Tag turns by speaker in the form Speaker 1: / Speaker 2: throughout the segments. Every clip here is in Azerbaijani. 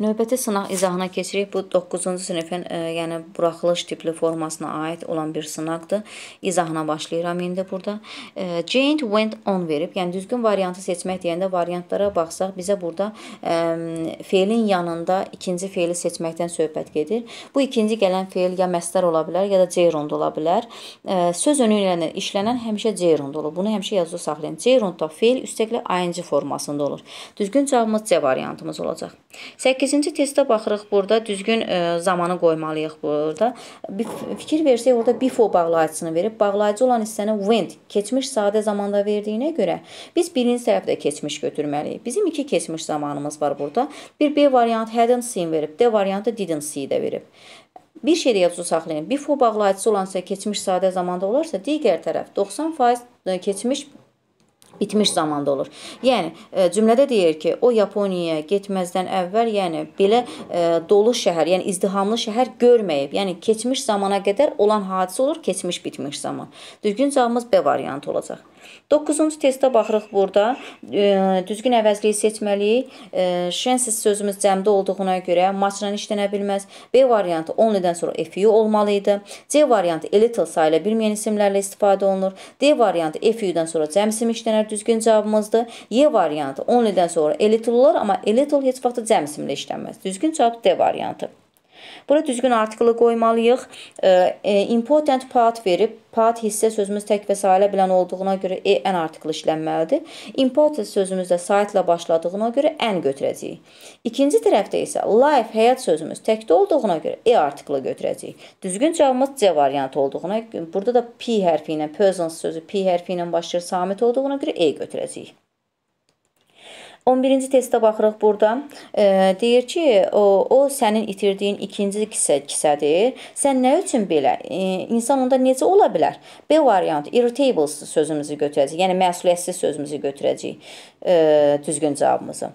Speaker 1: Növbəti sınaq izahına keçirik. Bu 9-cu sinifin, e, yəni buraxılış tipli formasına aid olan bir sınaqdır. İzahına başlayıram indi burada. E, Jane went on verib, yəni düzgün variantı seçmək deyəndə variantlara baxsaq, bizə burada e, feilin yanında ikinci feili seçməkdən söhbət gedir. Bu ikinci gələn feil ya məsdər ola bilər, ya da gerund ola bilər. E, söz önü ilə işlənən həmişə gerund olur. Bunu həmişə yazıda saxlayın. Gerundda feil üstəgələ ing formasında olur. Düzgün cavabımız C variantımız olacaq. 8 8-ci testə baxırıq burada düzgün ə, e, zamanı qoymalıyıq burada. Bir fikir versək orada before bağlayıcısını verib bağlayıcı olan hissəni went keçmiş sadə zamanda verdiyinə görə biz birinci tərəfdə keçmiş götürməliyik. Bizim iki keçmiş zamanımız var burada. Bir B variantı hadn't seen verib, D variantı didn't see də verib. Bir şeydə yadınızda saxlayın. Before bağlayıcısı olansa keçmiş sadə zamanda olarsa, digər tərəf 90% e, keçmiş bitmiş zamanda olur. Yəni e, cümlədə deyir ki, o Yaponiyaya getməzdən əvvəl, yəni belə e, dolu şəhər, yəni izdihamlı şəhər görməyib. Yəni keçmiş zamana qədər olan hadisə olur, keçmiş bitmiş zaman. Düzgün cavabımız B variantı olacaq. 9-cu testə baxırıq burada. E, düzgün əvəzliyi seçməliyik. Şensiz sözümüz cəmdə olduğuna görə maçla işlənə bilməz. B variantı onlidən sonra FU olmalı idi. C variantı elital sayıla bilməyən isimlərlə istifadə olunur. D variantı FU-dan sonra cəmsim işlənər düzgün cavabımızdır. Y variantı onlidən sonra elitul olar, amma elitul heç vaxt cəm simlə işlənməz. Düzgün cavab D variantı. Bura düzgün artikılı qoymalıyıq. E, important part verib, part hissə sözümüz tək və sahilə bilən olduğuna görə e ən artikılı işlənməlidir. Important sözümüzdə saitlə başladığına görə ən götürəcəyik. İkinci tərəfdə isə life, həyat sözümüz təkdə olduğuna görə e artikılı götürəcəyik. Düzgün cavabımız C variantı olduğuna görə, burada da P hərfi ilə, persons sözü P hərfi ilə başlayır, samit olduğuna görə e götürəcəyik. 11-ci testə baxırıq burada. E, deyir ki, o, o sənin itirdiyin ikinci kisə kisədir. Sən nə üçün belə? E, insan onda necə ola bilər? B variantı irritable sözümüzü götürəcək. Yəni məsuliyyətsiz sözümüzü götürəcək. E, düzgün cavabımızı.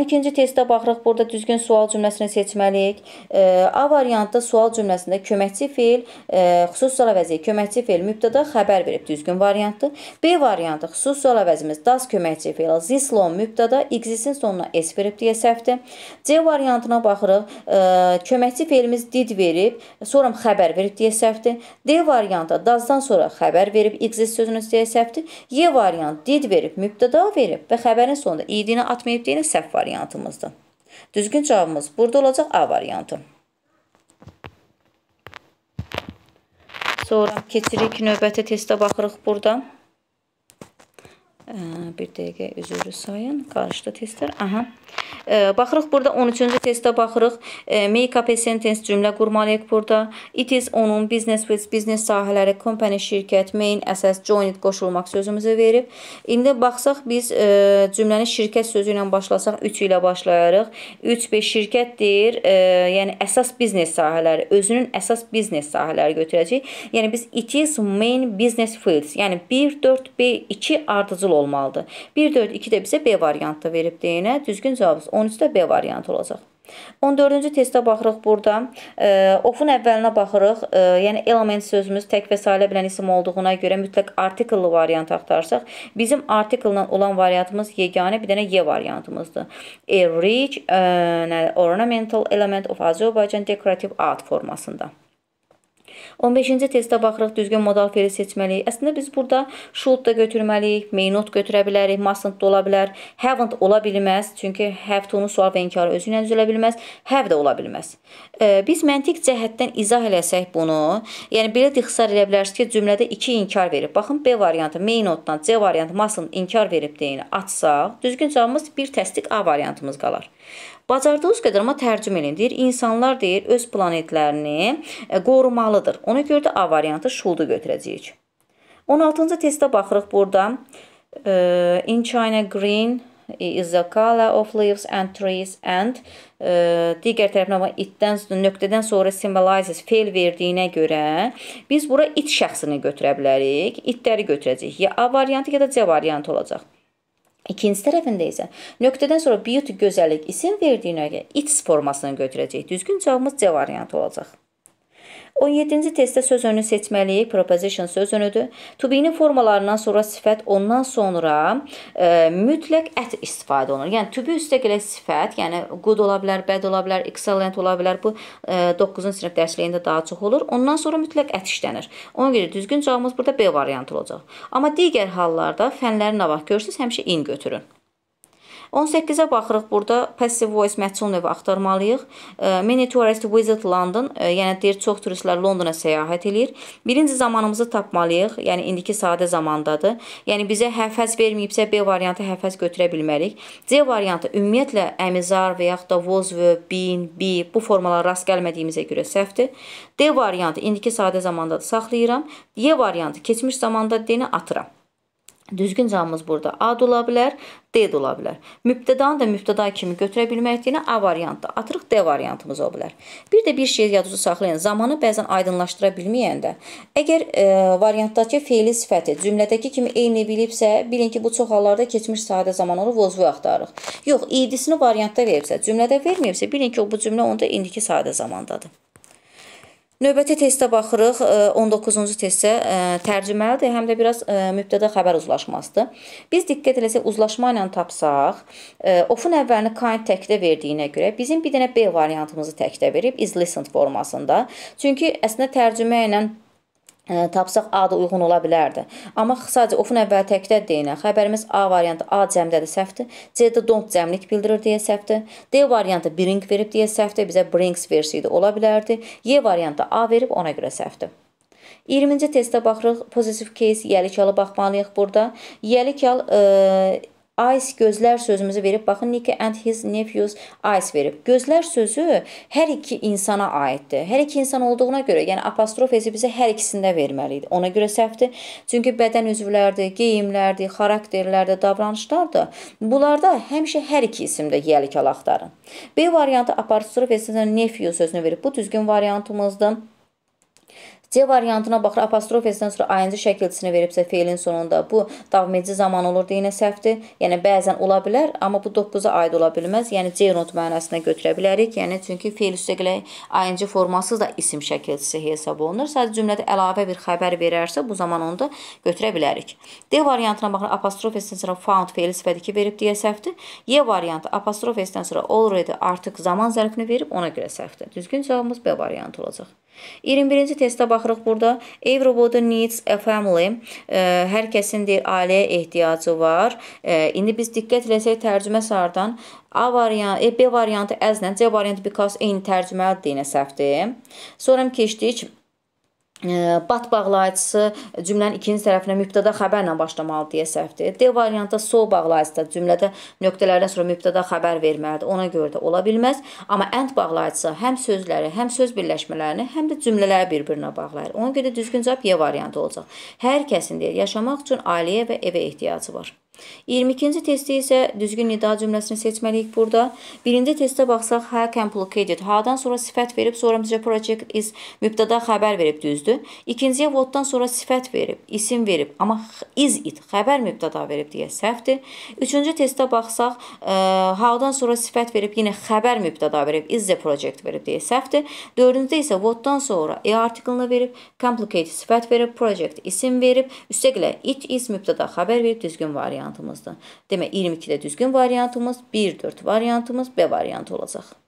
Speaker 1: 12-ci testə baxırıq. Burada düzgün sual cümləsini seçməliyik. E, A variantda sual cümləsində köməkçi fiil, e, xüsus sual əvəzi köməkçi fiil mübtəda xəbər verib düzgün variantdır. B variantı xüsus sual əvəzimiz das köməkçi fiil, zislon mübtəda x-in sonuna s verib deyə səhvdir. C variantına baxırıq. E, köməkçi fiilimiz did verib, sonra xəbər verib deyə səhvdir. D variantı dasdan sonra xəbər verib x sözünü deyə səhvdir. Y variantı did verib, mübtəda verib və xəbərin sonunda idini atmayıb deyə səhv var variantımızdır. Düzgün cavabımız burada olacaq A variantı. Sonra keçirik növbəti testə baxırıq burada bir dəqiqə üzrü sayın. Qarışdı testlər. Aha. Baxırıq burada 13-cü testə baxırıq. Make up a sentence cümlə qurmalıyıq burada. It is onun business with business sahələri, company, şirkət, main, əsas, joined qoşulmaq sözümüzü verib. İndi baxsaq biz cümləni şirkət sözü ilə başlasaq 3 ilə başlayarıq. 3 5 şirkət deyir, yəni əsas biznes sahələri, özünün əsas biznes sahələri götürəcək. Yəni biz it is main business fields, yəni 1 4 B 2 ardıcıl olacaq olmalıdır. 1, 4, 2 də bizə B variantı da verib deyinə. Düzgün cavabımız 13 də B variantı olacaq. 14-cü testə baxırıq burada. E, ofun əvvəlinə baxırıq. E, yəni element sözümüz tək və salə bilən isim olduğuna görə mütləq artikellı variant axtarsaq, bizim artikellə olan variantımız yeganə bir dənə Y variantımızdır. A rich e, ornamental element of Azerbaijan decorative art formasında. 15-ci testə baxırıq, düzgün modal feli seçməliyik. Əslində biz burada should da götürməliyik, may not götürə bilərik, mustn't da ola bilər, haven't ola bilməz, çünki have to-nun sual və inkarı özü ilə düzələ bilməz, have də ola bilməz. E, biz məntiq cəhətdən izah eləsək bunu, yəni belə ixtisar elə bilərsiniz ki, cümlədə 2 inkar verib. Baxın B variantı may notdan, C variantı mustn't inkar verib deyin, açsaq, düzgün cavabımız bir təsdiq A variantımız qalar. Bacardığınız qədər amma tərcümə edin. Deyir, insanlar deyir, öz planetlərini e, qorumalıdır. Ona görə də A variantı şuldu götürəcəyik. 16-cı testə baxırıq burada. E, In China green e, is the color of leaves and trees and ə, digər tərəfdən itdən nöqtədən sonra symbolizes fel verdiyinə görə biz bura it şəxsini götürə bilərik. İtləri götürəcəyik. Ya A variantı ya da C variantı olacaq. İkinci tərəfində isə nöqtədən sonra beauty gözəllik isim verdiyinə görə its formasını götürəcək. Düzgün cavabımız C variantı olacaq. 17-ci testdə söz önü seçməliyik. Proposition söz önüdür. To be-nin formalarından sonra sifət, ondan sonra e, mütləq at istifadə olunur. Yəni to be üstəgələ sifət, yəni good ola bilər, bad ola bilər, excellent ola bilər. Bu e, 9-cu sinif dərsliyində daha çox olur. Ondan sonra mütləq at işlənir. Ona görə düzgün cavabımız burada B variantı olacaq. Amma digər hallarda fənləri nə vaxt görürsüz, həmişə in götürün. 18-ə baxırıq burada passive voice məhsul növü axtarmalıyıq. E, Many tourists visit London, e, yəni deyir çox turistlər Londona səyahət eləyir. Birinci zamanımızı tapmalıyıq, yəni indiki sadə zamandadır. Yəni bizə həfəz verməyibsə B variantı həfəz götürə bilmərik. C variantı ümumiyyətlə əmizar və yaxud da was, were, been, be bu formalara rast gəlmədiyimizə görə səhvdir. D variantı indiki sadə zamandadır, saxlayıram. Y variantı keçmiş zamanda D-ni atıram. Düzgün cavabımız burada A da ola bilər, D də ola bilər. Mübtədanı da mübtəda kimi götürə bilməkdiyinə yəni A variantı atırıq, D variantımız ola bilər. Bir də bir şey yadınızda saxlayın. Zamanı bəzən aydınlaşdıra bilməyəndə, əgər e, variantdakı feili sifəti cümlədəki kimi eyni bilibsə, bilin ki, bu çox hallarda keçmiş sadə zaman olub vozvu axtarırıq. Yox, idisini variantda veribsə, cümlədə verməyibsə, bilin ki, o bu cümlə onda indiki sadə zamandadır. Növbəti testə baxırıq. 19-cu e, testsə e, tərcüməlidir, həm də biraz e, mübtəda xəbər uzlaşmasıdır. Biz diqqət eləsək uzlaşma ilə tapsaq, ofun əvvəlini kind təkdə verdiyinə görə bizim bir dənə B variantımızı təkdə verib is listened formasında. Çünki əslində tərcümə ilə tapsaq A da uyğun ola bilərdi. Amma sadəcə ofun əvvəli təkdə deyinə. Xəbərimiz A variantı A cəmdədir səhvdir. C-də don't cəmlik bildirir deyə səhvdir. D variantı bring verib deyə səhvdir. Bizə brings versiyada ola bilərdi. Y variantı A verib ona görə səhvdir. 20-ci testə baxırıq. Pozitiv case yəlik alı baxmalıyıq burada. Yəlik al e, eyes gözlər sözümüzü verib. Baxın Nicky and his nephews eyes verib. Gözlər sözü hər iki insana aiddir. Hər iki insan olduğuna görə, yəni apostrofesi bizə hər ikisində verməli idi. Ona görə səhvdir. Çünki bədən üzvləridir, geyimlərdir, xarakterlərdir, davranışlardır. Bunlarda həmişə hər iki isimdə yelik alaxtarın. B variantı apostrofesindən nephew sözünü verib. Bu düzgün variantımızdır. C variantına baxır, apostrofesindən sonra ayıncı şəkilçisini veribsə feilin sonunda bu davamici zaman olurdu, yenə səhvdir. Yəni bəzən ola bilər, amma bu 9-a aid ola bilməz. Yəni C not mənasına götürə bilərik. Yəni çünki feil üstəgələ ayıncı formasız da isim şəkilçisi hesab olunur. Sadəcə cümlədə əlavə bir xəbər verərsə bu zaman onu da götürə bilərik. D variantına baxır, apostrofesindən sonra found feili sifəti 2 verib deyə səhvdir. Y variantı apostrofesindən sonra already artıq zaman zərfini verib ona görə səhvdir. Düzgün cavabımız B variantı olacaq. 21-ci testə baxırıq burada. Everybody needs a family. Hər kəsin deyir ailəyə ehtiyacı var. İndi biz diqqət eləsək tərcümə sardan A variantı, e, B variantı əzlə, C variantı because eyni tərcüməlidir, nə səhvdir. Sonra keçdik Bat bağlayıcısı cümlənin ikinci tərəfinə mübtəda xəbərlə başlamalı deyə səhvdir. D variantı so bağlayıcısı da cümlədə nöqtələrdən sonra mübtəda xəbər verməlidir. Ona görə də ola bilməz. Amma and bağlayıcısı həm sözləri, həm söz birləşmələrini, həm də cümlələri bir-birinə bağlayır. Ona görə də düzgün cavab Y variantı olacaq. Hər kəsin deyir, yaşamaq üçün ailəyə və evə ehtiyacı var. 22-ci testdə isə düzgün nida cümləsini seçməliyik burada. Birinci testə baxsaq, hə complicated, hə-dan sonra sifət verib, sonra bizə project is mübtəda xəbər verib, düzdür. İkinciyə what-dan sonra sifət verib, isim verib, amma is it xəbər mübtəda verib deyə səhvdir. Üçüncü testə baxsaq, e, how-dan sonra sifət verib, yenə xəbər mübtəda verib, is the project verib deyə səhvdir. Dördüncüdə isə what-dan sonra e artiklını verib, complicated sifət verib, project isim verib, üstəgələ it is mübtəda xəbər verib, düzgün variant variantımızdır. Demək 22-də düzgün variantımız 1-4 variantımız B variantı olacaq.